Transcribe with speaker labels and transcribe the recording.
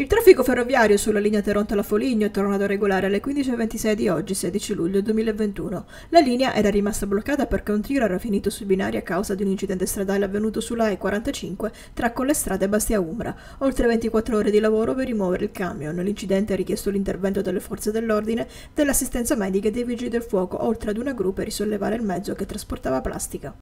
Speaker 1: Il traffico ferroviario sulla linea la Foligno è tornato regolare alle 15.26 di oggi, 16 luglio 2021. La linea era rimasta bloccata perché un tiro era finito sui binari a causa di un incidente stradale avvenuto sulla E45 tra Collestrada e Bastia Umbra. Oltre 24 ore di lavoro per rimuovere il camion. L'incidente ha richiesto l'intervento delle forze dell'ordine, dell'assistenza medica e dei vigili del fuoco, oltre ad una gru per risollevare il mezzo che trasportava plastica.